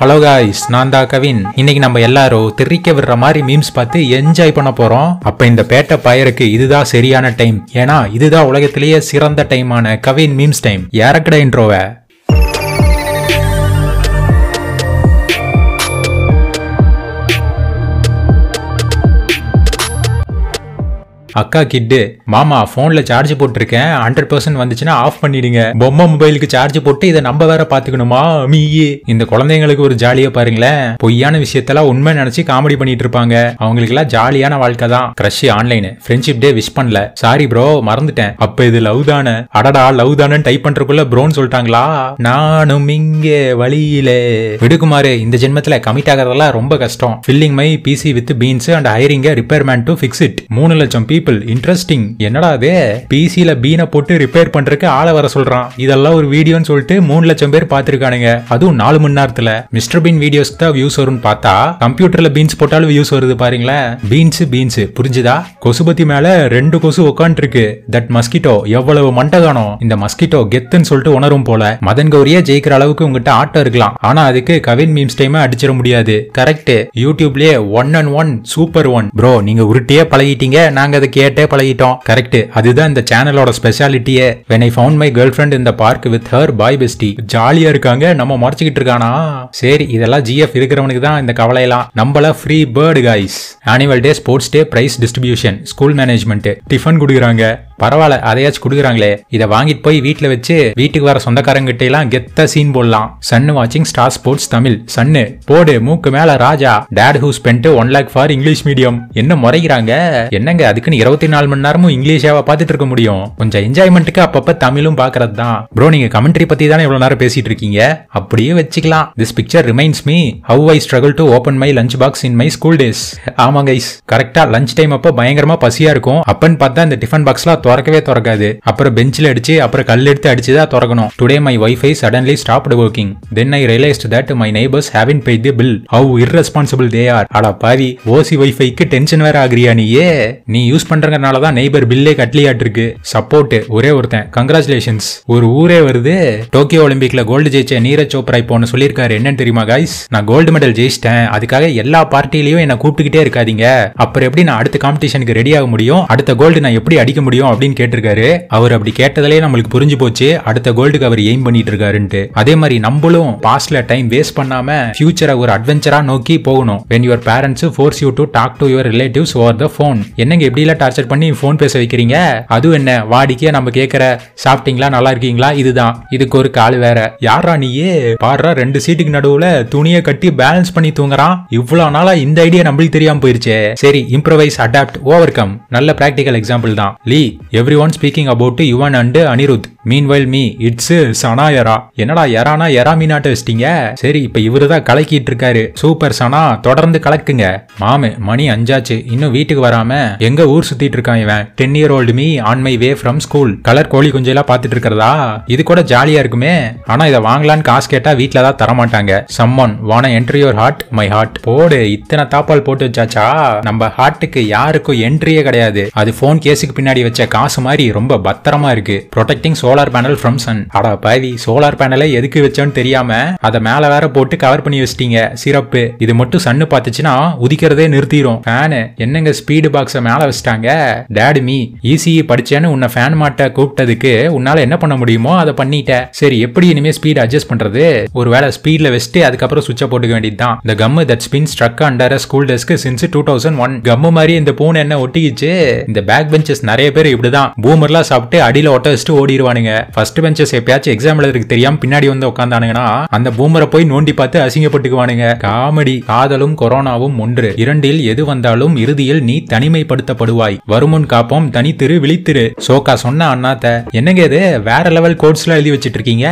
hello guys நான் தான் கவின் இன்னைக்கு நம்ம எல்லாரும் திரிக்க விடுற மாதிரி மீம்ஸ் பார்த்து என்ஜாய் பண்ண போறோம் அப்ப இந்த பேட்டை பயருக்கு இதுதான் சரியான டைம் ஏன்னா இதுதான் உலகத்திலேயே சிறந்த டைமான கவின் மீம்ஸ் டைம் யாரக்கட இன்ட்ரோவை அக்கா கிட்டு மாமா போன்ல சார்ஜ் போட்டிருக்கேன் ஹண்ட்ரட் பர்சன்ட் வந்துச்சுன்னா ஆஃப் பண்ணிடுங்க பொம்மை மொபைலுக்கு சார்ஜ் போட்டு இதை நம்ம வேற பாத்துக்கணுமா மீயே இந்த குழந்தைங்களுக்கு ஒரு ஜாலியா பாருங்களேன் பொய்யான விஷயத்தெல்லாம் உண்மை நினைச்சு காமெடி பண்ணிட்டு இருப்பாங்க அவங்களுக்கு எல்லாம் ஜாலியான வாழ்க்கை தான் crush online friendship day wish பண்ணல சாரி ப்ரோ மறந்துட்டேன் அப்ப இது லவ் தானே அடடா லவ் தானே டைப் பண்றதுக்குள்ள ப்ரோன்னு சொல்லிட்டாங்களா நானும் இங்க வழியில விடுக்குமாறு இந்த ஜென்மத்துல கமிட் ஆகிறதெல்லாம் ரொம்ப கஷ்டம் filling my PC with beans and hiring repairman to fix it மூணு லட்சம் பீப்புள் பீப்புள் இன்ட்ரெஸ்டிங் என்னடா அது பிசியில பீனை போட்டு ரிப்பேர் பண்றதுக்கு ஆள வர சொல்றான் இதெல்லாம் ஒரு வீடியோன்னு சொல்லிட்டு மூணு லட்சம் பேர் பாத்துருக்கானுங்க அதுவும் நாலு மணி நேரத்துல மிஸ்டர் பீன் வீடியோஸ்க்கு தான் வியூஸ் வரும்னு பார்த்தா கம்ப்யூட்டர்ல பீன்ஸ் போட்டாலும் வியூஸ் வருது பாருங்களேன் பீன்ஸ் பீன்ஸ் புரிஞ்சுதா கொசுபத்தி மேல ரெண்டு கொசு உட்காந்துருக்கு தட் மஸ்கிட்டோ எவ்வளவு மண்டகானோ இந்த மஸ்கிட்டோ கெத்துன்னு சொல்லிட்டு உணரும் போல மதன் கௌரியா ஜெயிக்கிற அளவுக்கு உங்ககிட்ட ஆட்டம் இருக்கலாம் ஆனா அதுக்கு கவின் மீம்ஸ் டைம் அடிச்சிட முடியாது கரெக்ட் யூடியூப்லயே one and one super one bro நீங்க உருட்டியே பழகிட்டீங்க நாங்க அதை கேட்டே பழகிட்டோம் கரெக்ட் அதுதான் இந்த சேனலோட ஸ்பெஷாலிட்டியே when I found my girlfriend இந்த park with her boy bestie ஜாலியா இருக்காங்க நம்ம முறைச்சிக்கிட்டு இருக்கானா சரி இதெல்லாம் ஜிஎஃப் இருக்கிறவனுக்கு தான் இந்த கவலையெல்லாம் நம்மள free bird guys annual day sports day prize distribution school management tiffin கொடுக்குறாங்க பரவாயில்ல அதையாச்சும் கொடுக்குறாங்களே இதை வாங்கிட்டு போய் வீட்டில் வச்சு வீட்டுக்கு வர சொந்தக்காரங்கிட்ட எல்லாம் கெத்த சீன் போடலாம் சன்னு வாட்சிங் ஸ்டார் ஸ்போர்ட்ஸ் தமிழ் சன்னு போடு மூக்கு மேல Raja dad who spend one lakh for English medium என்ன முறைகிறாங்க என்னங்க அதுக்குன்னு இருபத்தி நாலு மணி நேரமும் இங்கிலீஷாவ பாத்துட்டு இருக்க முடியும் கொஞ்சம் என்ஜாய்மெண்ட்டுக்கு அப்பப்ப தமிழும் பாக்குறது தான் ப்ரோ நீங்க கமெண்ட்ரி பத்தி தானே இவ்வளவு நேரம் பேசிட்டு இருக்கீங்க அப்படியே வச்சுக்கலாம் this picture reminds me how I struggle to open my lunch box in my school days ஆமாங்க கரெக்டா லஞ்ச் டைம் அப்போ பயங்கரமா பசியா இருக்கும் அப்பன்னு பார்த்தா இந்த டிஃபன் பாக்ஸ்லாம் திறக்கவே திறக்காது அப்புறம் பெஞ்சில் அடிச்சு அப்புறம் கல் எடுத்து அடிச்சு தான் திறக்கணும் today my wifi suddenly stopped working then I realised that my neighbours haven't pay the bill how irresponsible they are அடா பாவி ஓசி ஒய்ஃபைக்கு டென்ஷன் வேற ஆகிறியா நீ ஏ நீ யூஸ் பண்றதுனால தான் நெய்பர் பில்லே கட்லியாட்டு இருக்கு சப்போர்ட் ஒரே ஒருத்தன் கங்க்ராச்சுலேஷன்ஸ் ஒரு ஊரே வருது டோக்கியோ ஒலிம்பிக்ல கோல்டு ஜெயிச்ச நீரஜ் சோப்ரா இப்போன்னு சொல்லியிருக்காரு என்னன்னு தெரியுமா கைஸ் நான் கோல்டு மெடல் ஜெயிச்சிட்டேன் அதுக்காக எல்லா பார்ட்டிலையும் என்ன கூப்பிட்டுக்கிட்டே இருக்காதீங்க அப்புறம் எப்படி நான் அடுத்த காம்படிஷனுக்கு ரெடி ஆக முடியும் அடுத்த கோல்டு நான் எப்படி அடிக்க முடியும் அப்படின்னு கேட்டிருக்காரு அவர் அப்படி கேட்டதிலே நம்மளுக்கு புரிஞ்சு போச்சு அடுத்த கோல்டுக்கு அவர் எய்ம் பண்ணிட்டு இருக்காருன்ட்டு அதே மாதிரி நம்மளும் பாஸ்ட்ல டைம் வேஸ்ட் பண்ணாம ஃபியூச்சரை ஒரு அட்வென்ச்சரா நோக்கி போகணும் when your parents forces you to talk to your relatives over the phone என்னங்க எப்படிலாம் டார்ச்சர் பண்ணி ஃபோன் பேச வைக்கிறீங்க அதுவும் என்ன வாடிக்கையா நம்ம கேட்கிற சாப்பிட்டீங்களா நல்லா இருக்கீங்களா இதுதான் இதுக்கு ஒரு கால் வேற யாரா நீயே பாடுறா ரெண்டு சீட்டுக்கு நடுவுல துணியை கட்டி பேலன்ஸ் பண்ணி தூங்குறான் இவ்வளவு நாளா இந்த ஐடியா நம்மளுக்கு தெரியாம போயிருச்சே சரி இம்ப்ரவைஸ் அடாப்ட் ஓவர் கம் நல்ல ப்ராக்டிக்கல் எக்ஸாம்பிள் தான் லீ everyone speaking about Yuvan and Anirudh meanwhile me it's Sana era என்னடா எரானா எரா மீனாட்ட வச்சிட்டீங்க சரி இப்ப இவரு தான் கலக்கிட்டு இருக்காரு சூப்பர் சனா தொடர்ந்து கலக்குங்க மாமு மணி அஞ்சாச்சு இன்னும் வீட்டுக்கு வராம எங்க ஊர் சுத்திட்டு இருக்கான் இவன் ten year old me on my way from school colour கோழி குஞ்செல்லாம் பாத்துட்டு இருக்கிறதா இது கூட ஜாலியா இருக்குமே ஆனா இதை வாங்கலான்னு காசு கேட்டா வீட்டுல தான் தரமாட்டாங்க சம்மன் வான entry your heart my heart போடு இத்தனை தாப்பால் போட்டு வச்சாச்சா நம்ம ஹார்ட்டுக்கு யாருக்கும் என்ட்ரியே கிடையாது அது போன் கேஸுக்கு பின்னாடி வச்ச காசு மாதிரி ரொம்ப பத்திரமா இருக்கு protecting solar panel from sun அடா பாதி சோலார் பேனலை எதுக்கு வச்சோன்னு தெரியாம அதை மேல வேற போட்டு கவர் பண்ணி வச்சிட்டீங்க சிறப்பு இது மட்டும் சன்னு பார்த்துச்சுன்னா உதிக்கிறதே நிறுத்திடும் ஃபேனு என்னங்க ஸ்பீடு பாக்ஸ மேல வச்சிட்டாங்க டேடு மீ ஈஸி படிச்சேன்னு உன்னை ஃபேன் மாட்ட கூப்பிட்டதுக்கு உன்னால என்ன பண்ண முடியுமோ அதை பண்ணிட்டேன் சரி எப்படி இனிமே ஸ்பீட் அட்ஜஸ்ட் பண்றது வேளை ஸ்பீட்ல வச்சுட்டு அதுக்கப்புறம் சுவிட்சை போட்டுக்க வேண்டியதுதான் இந்த gum that spin struck under school desk since two thousand one gum மாதிரி இந்த பூனை என்ன ஒட்டிக்கிச்சு இந்த பேக் பெஞ்சஸ் நிறைய பேர் இப்படிதான் பூமர்லாம் சாப்பிட்டு அடியில ஒட்ட வச்சுட்டு ஓடிடுவானுங்க ஃபர்ஸ்ட் பெஞ்சஸ் எப்பயாச்சும் எக்ஸாம் எழுதுறதுக்கு தெரியாம பின்னாடி வந்து உட்காந்தானுங்கன்னா அந்த பூமரை போய் நோண்டி பார்த்து அசிங்கப்பட்டுக்குவானுங்க காமெடி காதலும் கொரோனாவும் ஒன்று இரண்டில் எது வந்தாலும் இறுதியில் நீ தனிமைப்படுத்தப்படுவாய் வருமுன் காப்போம் தனித்திரு விழித்திரு சோகா சொன்ன அண்ணாத்த என்னங்க இது வேற லெவல் கோட்ஸ்ல எழுதி வச்சிட்டு இருக்கீங்க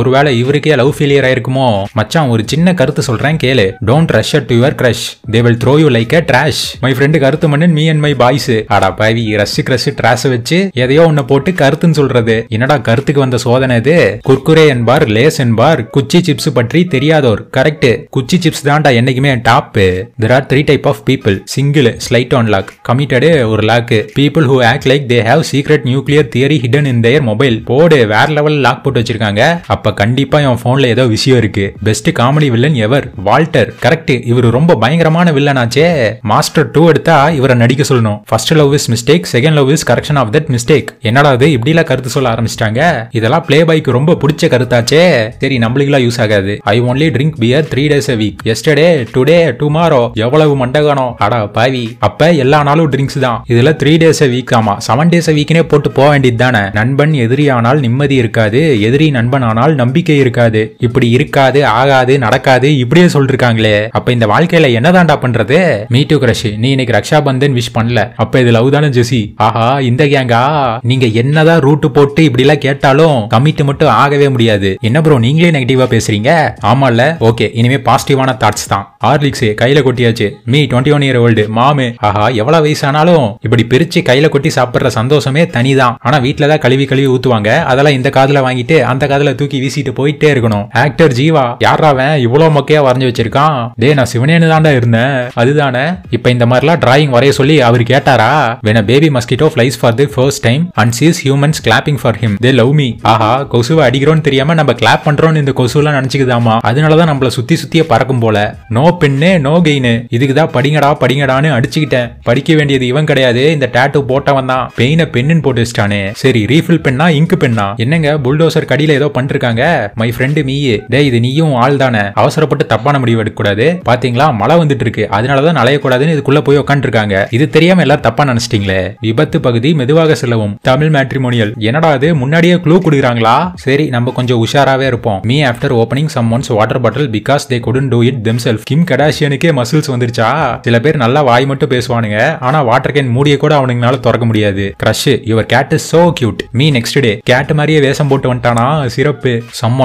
ஒருவேளை இவருக்கே லவ் ஃபெயிலியர் ஆயிருக்குமோ மச்சான் ஒரு சின்ன கருத்து சொல்றேன் கேளு don't rush at your crush they will throw you like a trash my friend கருத்து மன்னன் மீ அண்ட் மை பாய்ஸ் ஆடா பாவி ரஷ் கிரஷ் ட்ராஷ் வச்சு எதையோ ஒன்ன போட்டு கருத்துன்னு சொல்றது என்னடா கருத்துக்கு வந்த சோதனை இது குர்குரே என்பார் லேஸ் என்பார் குச்சி சிப்ஸ் பற்றி தெரியாதோர் கரெக்ட் குச்சி சிப்ஸ் தான்டா என்னைக்குமே top there are three type of people single slide on lock committed ஒரு lock people who act like they have secret nuclear theory hidden in their mobile போடு வேற லெவல் லாக் போட்டு வச்சிருக்காங்க அப்ப கண்டிப்பா என் போன்ல ஏதோ விஷயம் இருக்கு best comedy villain ever Walter correct இவர் ரொம்ப பயங்கரமான வில்லனாச்சே மாஸ்டர் டூ எடுத்தா இவரை நடிக்க சொல்லணும் first love is mistake second love is correction of of that mistake என்னடா அது இப்படிலாம் கருத்து சொல்ல ஆரம்பிச்சிட்டாங்க இதெல்லாம் பிளே பைக்கு ரொம்ப பிடிச்ச கருத்தாச்சே சரி நம்மளுக்குலாம் யூஸ் ஆகாது I only drink beer three days a week yesterday today tomorrow எவ்வளவு மண்டகனோ அடா பாவி அப்ப எல்லா நாளும் ட்ரிங்க்ஸ் தான் இதுல த்ரீ டேஸ் அ வீக் ஆமா செவன் டேஸ் அ வீக்னே போட்டு போக வேண்டியது தானே நண்பன் எதிரியானால் நிம்மதி இருக்காது எதிரி நண்பன் ஆனால் நம்பிக்கை இருக்காது இப்படி இருக்காது ஆகாது நடக்காது இப்படியே சொல்லிருக்காங்களே அப்ப இந்த வாழ்க்கையில என்னதான்டா பண்றது மீ டு கிரஷ் நீ இன்னைக்கு ரக்ஷா பந்தன் விஷ் பண்ணல அப்ப இது லவ் தானே ஜெசி ஆஹா இந்த ஏங்கா நீங்க என்னதான் ரூட்டு போட்டு இப்படி எல்லாம் கேட்டாலும் கமிட் மட்டும் ஆகவே முடியாது என்ன ப்ரோ நீங்களே நெகட்டிவா பேசுறீங்க ஆமால ஓகே இனிமே பாசிட்டிவான தாட்ஸ் தான் ஹார்லிக்ஸ் கையில கொட்டியாச்சு me twenty one year old மாமு ஆஹா எவ்வளவு வயசானாலும் இப்படி பிரிச்சு கையில கொட்டி சாப்பிடுற சந்தோஷமே தனிதான் ஆனா வீட்டுல தான் கழுவி கழுவி ஊத்துவாங்க அதெல்லாம் இந்த காதுல வாங்கிட்டு அந்த காதுல தூக்கி வீசிட்டு போயிட்டே இருக்கணும் ஆக்டர் ஜீவா யாராவன் இவ்வளவு மொக்கையா வரைஞ்சு வச்சிருக்கான் டே நான் சிவனேன்னு தாண்டா இருந்தேன் அதுதானே இப்ப இந்த மாதிரிலாம் டிராயிங் வரைய சொல்லி அவர் கேட்டாரா வேணா baby mosquito flies for the first time and sees humans clapping for him they love me ஆஹா கொசுவை அடிக்கிறோம்னு தெரியாம நம்ம கிளாப் பண்றோம்னு இந்த கொசுலாம் நினைச்சுக்குதாமா அதனாலதான் நம்மள சுத்தி சுத்திய பறக்கும் போல நோ பெண்ணு நோ கெயின் இதுக்குதான் படிங்கடா படிங்கடான்னு அடிச்சுக்கிட்டேன் படிக்க வேண்டியது இவன் கிடையாது இந்த டேட்டு போட்டவன் தான் பெயின பெண்ணுன்னு போட்டு வச்சிட்டானே சரி ரீஃபில் பெண்ணா இங்கு பெண்ணா என்னங்க புல்டோசர் கடியில ஏதோ பண்ணிருக்காங்க மை ஃப்ரெண்டு மீ டே இது நீயும் ஆள் தானே அவசரப்பட்டு தப்பான முடிவு எடுக்கக்கூடாது பாத்தீங்களா மழை வந்துட்டு இருக்கு அதனாலதான் நலையக்கூடாதுன்னு இதுக்குள்ள போய் உட்காந்துருக்காங்க இது தெரியாம எல்லாரும் தப்பா நினைச்சிட்டீங்களே விபத்து பகுதி மெதுவா தெளிவாக செல்லவும் தமிழ் மேட்ரிமோனியல் என்னடா அது முன்னாடியே க்ளூ கொடுக்குறாங்களா சரி நம்ம கொஞ்சம் உஷாராவே இருப்போம் me after opening someone's water bottle because they couldn't do it themselves Kim கடாசியனுக்கே மசில்ஸ் வந்துருச்சா சில பேர் நல்லா வாய் மட்டும் பேசுவானுங்க ஆனா வாட்டர் கேன் மூடிய கூட அவனுங்களால திறக்க முடியாது crush your cat is so cute me next day cat மாதிரியே வேஷம் போட்டு வந்துட்டானா சிறப்பு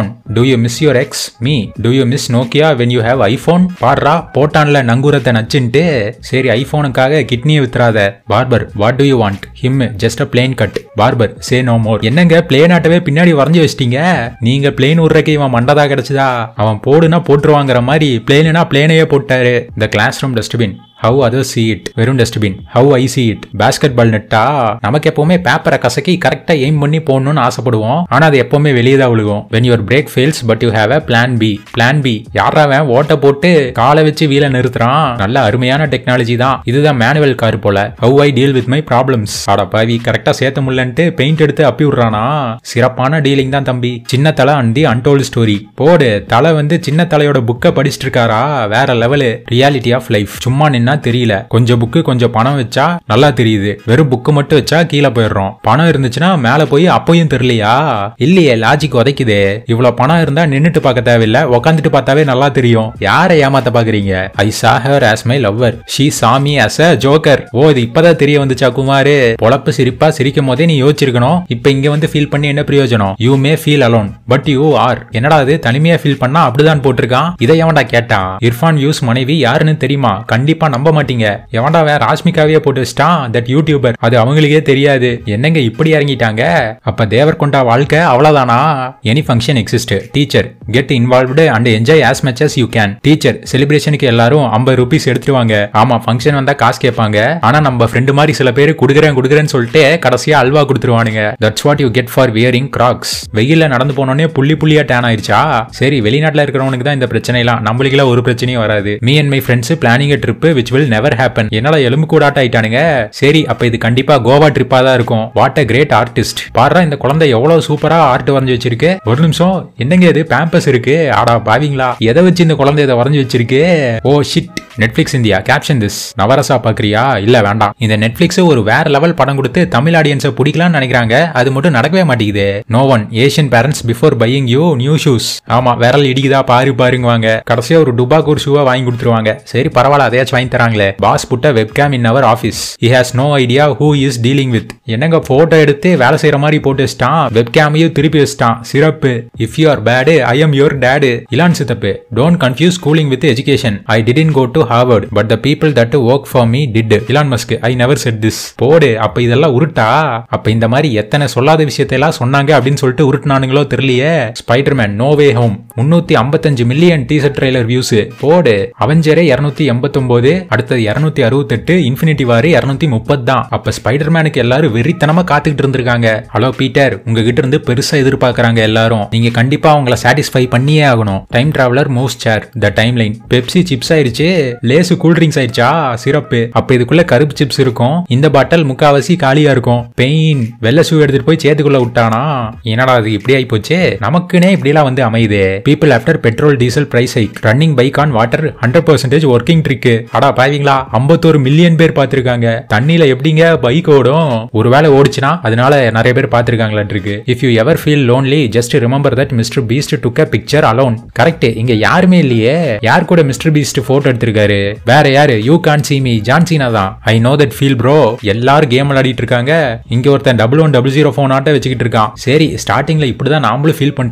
one do you miss your ex me do you miss Nokia when you have iPhone பாடுறா போட்டான்ல நங்கூரத்தை நச்சுன்ட்டு சரி ஐபோனுக்காக கிட்னியை வித்துறாத barber what do you want him just a plain cut barber say no more என்னங்க பிளேன் ஆட்டவே பின்னாடி வரைஞ்சி வச்சிட்டீங்க நீங்க பிளேன் உடுறக்கு இவன் மண்டதா கிடைச்சதா அவன் போடுனா போட்டுருவாங்கிற மாதிரி பிளேனுனா பிளேனையே போட்டாரு இந்த class room dustbin how other see it வெறும் dustbin how I see it basketball நெட்டா நமக்கு எப்பவுமே பேப்பரை கசக்கி கரெக்டா எய்ம் பண்ணி போடணும்னு ஆசைப்படுவோம் ஆனா அது எப்பவுமே வெளியே தான் விழுகும் when your brake fails but you have a plan B plan B யாராவன் ஓட்ட போட்டு காலை வச்சு வீல நிறுத்துறான் நல்ல அருமையான டெக்னாலஜி தான் இதுதான் மேனுவல் கார் போல how I deal with my problems அட பாவி கரெக்டா சேர்த்த முடியலன்ட்டு பெயிண்ட் எடுத்து அப்பி விடுறானா சிறப்பான டீலிங் தான் தம்பி சின்ன தலை அண்ட் தி அன்டோல்டு ஸ்டோரி போடு தலை வந்து சின்ன தலையோட புக்கை படிச்சிட்டு இருக்காரா வேற லெவலு ரியாலிட்டி ஆஃப் லைஃப் சும்மா நின்னா ஆனா தெரியல கொஞ்சம் புக்கு கொஞ்சம் பணம் வச்சா நல்லா தெரியுது வெறும் புக்கு மட்டும் வச்சா கீழே போயிடுறோம் பணம் இருந்துச்சுன்னா மேல போய் அப்பையும் தெரியலையா இல்லையே லாஜிக் உதைக்குது இவ்வளவு பணம் இருந்தா நின்னுட்டு பார்க்க தேவையில்ல உக்காந்துட்டு பார்த்தாவே நல்லா தெரியும் யாரை ஏமாத்த பாக்குறீங்க I saw her as my lover she saw me as a joker ஓ இது இப்பதான் தெரிய வந்துச்சா குமாரு பொழப்பு சிரிப்பா சிரிக்கும் போதே நீ யோசிச்சிருக்கணும் இப்ப இங்க வந்து ஃபீல் பண்ணி என்ன பிரயோஜனம் you may feel alone but you are என்னடா அது தனிமையா ஃபீல் பண்ணா அப்படிதான் போட்டிருக்கான் இதை எவன்டா கேட்டான் இர்ஃபான் யூஸ் மனைவி யாருன்னு தெரியுமா கண்டிப்பா நம்ம நம்ப மாட்டீங்க எவன்டா அவன் ராஷ்மிகாவே போட்டு வச்சிட்டான் தட் யூடியூபர் அது அவங்களுக்கே தெரியாது என்னங்க இப்படி இறங்கிட்டாங்க அப்ப தேவர் கொண்டா வாழ்க்கை அவ்வளவுதானா any function exist teacher get involved and enjoy as much as you can teacher செலிப்ரேஷனுக்கு எல்லாரும் ஐம்பது ருபீஸ் எடுத்துருவாங்க ஆமா ஃபங்க்ஷன் வந்தா காசு கேட்பாங்க ஆனா நம்ம ஃப்ரெண்டு மாதிரி சில பேர் குடுக்குறேன் குடுக்குறேன்னு சொல்லிட்டு கடைசியா அல்வா கொடுத்துருவானுங்க that's what you get for wearing Crocs வெயில நடந்து போனோடனே புள்ளி புள்ளியா டேன் ஆயிடுச்சா சரி வெளிநாட்டுல இருக்கிறவனுக்கு தான் இந்த பிரச்சனை எல்லாம் நம்மளுக்கு ஒரு பிரச்சனையும் வராது me and my friends planning trip which will never happen என்னால எலும்பு கூடாட்ட ஆயிட்டானுங்க சரி அப்ப இது கண்டிப்பா கோவா ட்ரிப்பா தான் இருக்கும் வாட் அ கிரேட் ஆர்டிஸ்ட் பாடுற இந்த குழந்தை எவ்வளவு சூப்பரா ஆர்ட் வரைஞ்சு வச்சிருக்கு ஒரு நிமிஷம் என்னங்க இது பேம்பஸ் இருக்கு ஆடா பாவிங்களா எதை வச்சு இந்த குழந்தை இதை வரைஞ்சு வச்சிருக்கு oh shit Netflix India caption this Navarasa பாக்குறியா இல்ல வேண்டாம் இந்த நெட்ஃபிளிக்ஸ் ஒரு வேற லெவல் படம் கொடுத்து தமிழ் ஆடியன்ஸை பிடிக்கலாம்னு நினைக்கிறாங்க அது மட்டும் நடக்கவே மாட்டேங்குது no one Asian parents before buying you new shoes ஆமா விரல் இடிக்குதா பாரு பாருங்குவாங்க கடைசியா ஒரு டுபாக்கு ஒரு ஷூவா வாங்கி கொடுத்துருவாங்க சரி பரவாயில்ல அதையாச்சும் வாங்கி தராங்களே boss put a webcam in our office he has no idea who is dealing with என்னங்க போட்டோ எடுத்து வேலை செய்யற மாதிரி போட்டு வச்சிட்டான் வெப்கேமையும் திருப்பி வச்சிட்டான் சிறப்பு if you are bad I am your dad Elon சித்தப்பு don't confuse schooling with education I didn't go to Harvard but the people that work for me did Elon Musk I never said this போடு அப்ப இதெல்லாம் உருட்டா அப்ப இந்த மாதிரி எத்தனை சொல்லாத விஷயத்தை எல்லாம் சொன்னாங்க அப்படின்னு சொல்லிட்டு உருட்டினானுங்களோ தெரியலையே ஸ்பைடர்மேன் வே ஹோம் முன்னூத்தி ஐம்பத்தஞ்சு மில்லியன் டீசர் ட்ரெய்லர் வியூஸ் போடு அவஞ்சரே இருநூத்தி எண்பத்தொன்பது அடுத்தது இரநூத்தி அறுபத்தெட்டு இன்ஃபினிட்டி வாரி இரநூத்தி முப்பது தான் அப்ப ஸ்பைடர்மேனுக்கு எல்லாரும் வெறித்தனமா காத்துக்கிட்டு இருந்திருக்காங்க ஹலோ பீட்டர் உங்ககிட்ட இருந்து பெருசா எதிர்பார்க்கறாங்க எல்லாரும் நீங்க கண்டிப்பா அவங்கள சாட்டிஸ்ஃபை பண்ணியே ஆகணும் time traveller moves chair the timeline Pepsi chips ஆயிருச்சு லேசு கூல்ட்ரிங்க்ஸ் ஆயிருச்சா சிறப்பு அப்ப இதுக்குள்ள கருப்பு சிப்ஸ் இருக்கும் இந்த பாட்டில் முக்காவாசி காலியா இருக்கும் பெயின் வெள்ள ஷூ எடுத்துட்டு போய் சேத்துக்குள்ள விட்டானா என்னடா அது இப்படி ஆகி போச்சு நமக்குனே இப்படிலாம் வந்து அமையுது people after petrol diesel price hike running bike on water hundred percentage working trick அடா பாவீங்களா ஐம்பத்தோரு மில்லியன் பேர் பார்த்திருக்காங்க தண்ணியில எப்படிங்க பைக் ஓடும் ஒருவேளை ஓடிச்சுனா அதனால நிறைய பேர் பார்த்திருக்காங்களான் இருக்கு if you ever feel lonely just remember that mister Beast took a picture alone correct இங்க யாருமே இல்லையே யார் கூட மிஸ்டர் பீஸ்ட் போட்டோ எடுத்திருக்காரு வேற யாரு you can't see me John Cena தான் I know that feel bro எல்லாரும் கேம் விளையாடிட்டு இருக்காங்க இங்க ஒருத்தன் double one double zero phone ஆட்ட வச்சுக்கிட்டு இருக்கான் சரி ஸ்டார்டிங்ல இப்படிதான் நாமளும் ஃபீல் பண்ணிட்டு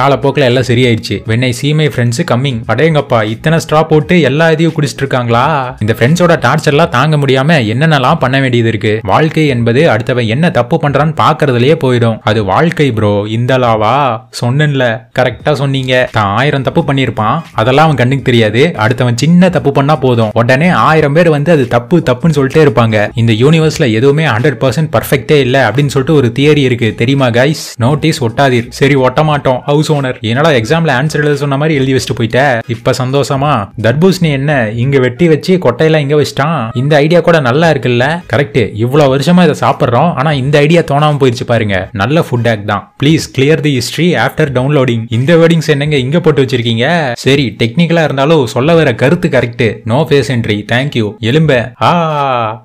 காலப்போக்கில் எல்லாம் சரியாயிடுச்சு when I see my friends coming அடேங்கப்பா இத்தனை ஸ்ட்ரா போட்டு எல்லா இதையும் குடிச்சிட்டு இருக்காங்களா இந்த ஃப்ரெண்ட்ஸோட டார்ச்சர்லாம் தாங்க முடியாம என்னென்னலாம் பண்ண வேண்டியது இருக்கு வாழ்க்கை என்பது அடுத்தவன் என்ன தப்பு பண்றான்னு பாக்குறதுலயே போயிடும் அது வாழ்க்கை ப்ரோ இந்த லாவா சொன்னல கரெக்டா சொன்னீங்க தான் ஆயிரம் தப்பு பண்ணிருப்பான் அதெல்லாம் அவன் கண்ணுக்கு தெரியாது அடுத்தவன் சின்ன தப்பு பண்ணா போதும் உடனே ஆயிரம் பேர் வந்து அது தப்பு தப்புன்னு சொல்லிட்டே இருப்பாங்க இந்த யூனிவர்ஸ்ல எதுவுமே ஹண்ட்ரட் பர்சன்ட் பர்ஃபெக்டே இல்ல அப்படின்னு சொல்லிட்டு ஒரு தியரி இருக்கு தெரியுமா கைஸ் நோட்டீஸ் ஒட்டாதீர் சரி ஒட்ட மாட்டோம் ஹவுஸ் ஓனர் என்னடா எக்ஸாம்ல ஆன்சர் எழுத சொன்ன மாதிரி எழுதி வச்சுட்டு போயிட்டேன் இப்ப சந்தோஷமா தர்பூசணி என்ன இங்க வெட்டி வச்சு வச்சு கொட்டையெல்லாம் இங்க வச்சிட்டான் இந்த ஐடியா கூட நல்லா இருக்குல்ல கரெக்ட் இவ்வளவு வருஷமா இதை சாப்பிடுறோம் ஆனா இந்த ஐடியா தோணாம போயிருச்சு பாருங்க நல்ல ஃபுட் ஆக் தான் please clear the history after downloading இந்த வேர்டிங்ஸ் என்னங்க இங்க போட்டு வச்சிருக்கீங்க சரி டெக்னிக்கலா இருந்தாலும் சொல்ல வர கருத்து correct no face entry thank you எலும்ப ஆ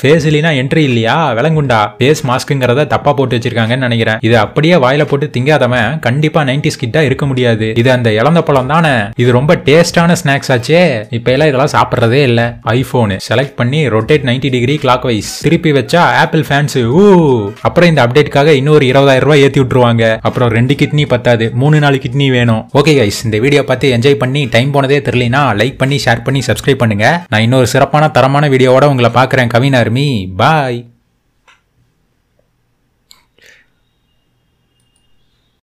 ஃபேஸ் இல்லைனா என்ட்ரி இல்லையா விளங்குண்டா ஃபேஸ் மாஸ்க்குங்கிறத தப்பா போட்டு வச்சிருக்காங்கன்னு நினைக்கிறேன் இது அப்படியே வாயில போட்டு திங்காதவன் கண்டிப்பா நைன்டிஸ் கிட்ட இருக்க முடியாது இது அந்த இழந்த பழம் தானே இது ரொம்ப டேஸ்டான ஸ்நாக்ஸ் ஆச்சே இப்ப எல்லாம் இதெல்லாம் சாப்பிட்றதே இல்லை ஐஃபோனு செலக்ட் பண்ணி rotate ninety degree clockwise திருப்பி வச்சா ஆப்பிள் ஃபேன்ஸ் ஊ அப்புறம் இந்த அப்டேட்காக இன்னொரு இருபதாயிரம் ரூபாய் ஏற்றி விட்டுருவாங்க அப்புறம் ரெண்டு கிட்னி பத்தாது மூணு நாலு கிட்னி வேணும் ஓகே கைஸ் இந்த வீடியோ பார்த்து என்ஜாய் பண்ணி டைம் போனதே தெரியலனா லைக் பண்ணி ஷேர் பண்ணி சப்ஸ்கிரைப் பண்ணுங்க நான் இன்னொரு சிறப்பான தரமான வீடியோவோட உங்களை பார்க்குறேன் கவின் அருமி பாய்